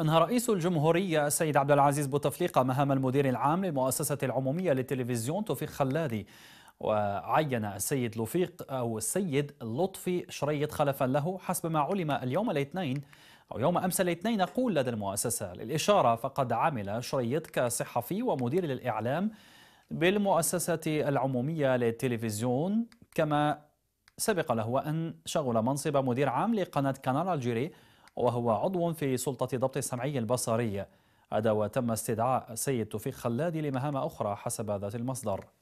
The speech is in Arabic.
أنهى رئيس الجمهورية السيد عبد العزيز بوتفليقة مهام المدير العام للمؤسسة العمومية للتلفزيون توفيق خلادي وعين السيد لوفيق أو السيد لطفي شريط خلفا له حسب ما علم اليوم الاثنين أو يوم أمس الاثنين قول لدى المؤسسة للإشارة فقد عمل شريط كصحفي ومدير للإعلام بالمؤسسة العمومية للتلفزيون كما سبق له أن شغل منصب مدير عام لقناة كانال الجيري وهو عضو في سلطة ضبط السمعي البصري أدى وتم استدعاء سيد توفيق خلادي لمهام أخرى حسب ذات المصدر